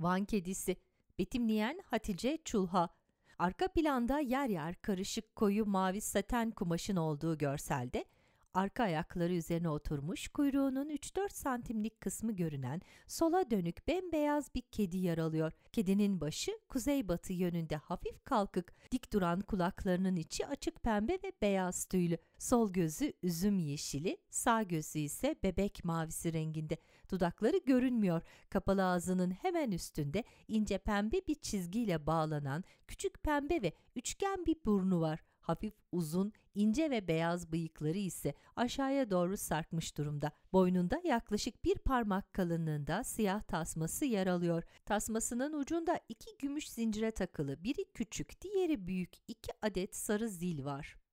Van kedisi, betimleyen Hatice Çulha. Arka planda yer yer karışık koyu mavi saten kumaşın olduğu görselde Arka ayakları üzerine oturmuş, kuyruğunun 3-4 santimlik kısmı görünen sola dönük bembeyaz bir kedi yer alıyor. Kedinin başı kuzeybatı yönünde hafif kalkık, dik duran kulaklarının içi açık pembe ve beyaz tüylü. Sol gözü üzüm yeşili, sağ gözü ise bebek mavisi renginde. Dudakları görünmüyor. Kapalı ağzının hemen üstünde ince pembe bir çizgiyle bağlanan küçük pembe ve üçgen bir burnu var hafif uzun, ince ve beyaz bıyıkları ise aşağıya doğru sarkmış durumda. Boynunda yaklaşık bir parmak kalınlığında siyah tasması yer alıyor. Tasmasının ucunda iki gümüş zincire takılı, biri küçük, diğeri büyük iki adet sarı zil var.